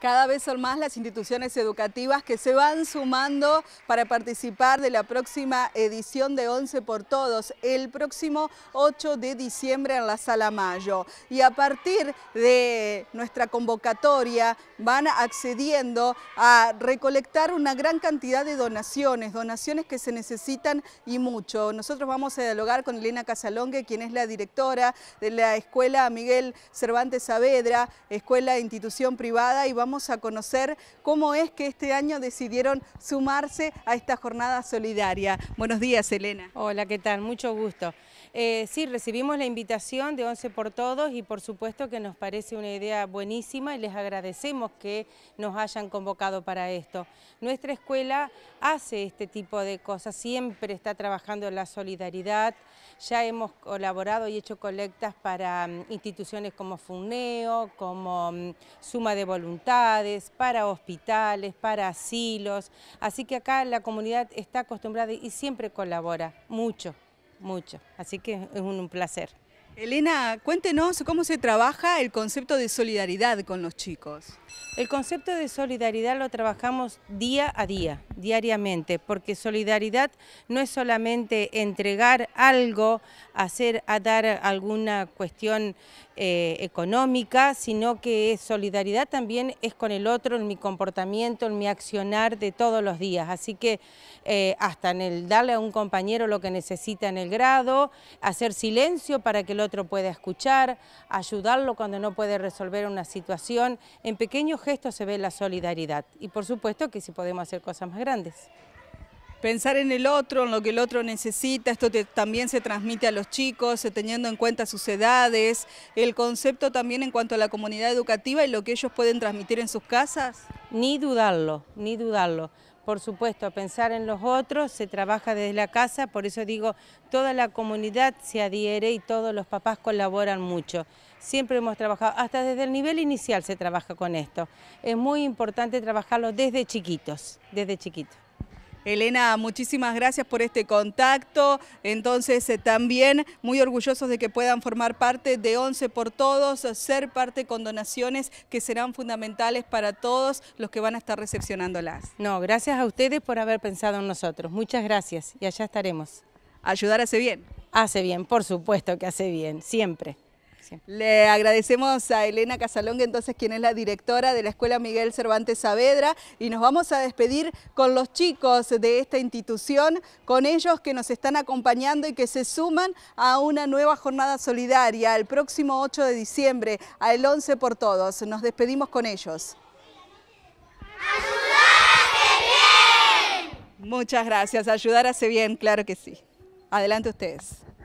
Cada vez son más las instituciones educativas que se van sumando para participar de la próxima edición de Once por Todos, el próximo 8 de diciembre en la Sala Mayo. Y a partir de nuestra convocatoria van accediendo a recolectar una gran cantidad de donaciones, donaciones que se necesitan y mucho. Nosotros vamos a dialogar con Elena Casalongue, quien es la directora de la Escuela Miguel Cervantes Saavedra, Escuela de Institución Privada, y vamos vamos a conocer cómo es que este año decidieron sumarse a esta jornada solidaria. Buenos días, Elena. Hola, ¿qué tal? Mucho gusto. Eh, sí, recibimos la invitación de Once por Todos y por supuesto que nos parece una idea buenísima y les agradecemos que nos hayan convocado para esto. Nuestra escuela hace este tipo de cosas, siempre está trabajando en la solidaridad, ya hemos colaborado y hecho colectas para mm, instituciones como FUNEO, como mm, Suma de Voluntad, para hospitales, para asilos. Así que acá la comunidad está acostumbrada y siempre colabora, mucho, mucho. Así que es un placer. Elena, cuéntenos cómo se trabaja el concepto de solidaridad con los chicos. El concepto de solidaridad lo trabajamos día a día, diariamente, porque solidaridad no es solamente entregar algo, hacer, a dar alguna cuestión eh, económica, sino que solidaridad también es con el otro, en mi comportamiento, en mi accionar de todos los días. Así que eh, hasta en el darle a un compañero lo que necesita en el grado, hacer silencio para que el otro otro escuchar, ayudarlo cuando no puede resolver una situación. En pequeños gestos se ve la solidaridad y por supuesto que si podemos hacer cosas más grandes. Pensar en el otro, en lo que el otro necesita, esto también se transmite a los chicos, eh, teniendo en cuenta sus edades, el concepto también en cuanto a la comunidad educativa y lo que ellos pueden transmitir en sus casas. Ni dudarlo, ni dudarlo por supuesto, pensar en los otros, se trabaja desde la casa, por eso digo, toda la comunidad se adhiere y todos los papás colaboran mucho. Siempre hemos trabajado, hasta desde el nivel inicial se trabaja con esto. Es muy importante trabajarlo desde chiquitos, desde chiquitos. Elena, muchísimas gracias por este contacto. Entonces, eh, también muy orgullosos de que puedan formar parte de Once por Todos, ser parte con donaciones que serán fundamentales para todos los que van a estar recepcionándolas. No, gracias a ustedes por haber pensado en nosotros. Muchas gracias y allá estaremos. Ayudar hace bien. Hace bien, por supuesto que hace bien, siempre. Le agradecemos a Elena Casalonga, entonces, quien es la directora de la Escuela Miguel Cervantes Saavedra, y nos vamos a despedir con los chicos de esta institución, con ellos que nos están acompañando y que se suman a una nueva jornada solidaria el próximo 8 de diciembre, al 11 por todos. Nos despedimos con ellos. bien! Muchas gracias, ayudar hace bien, claro que sí. Adelante ustedes.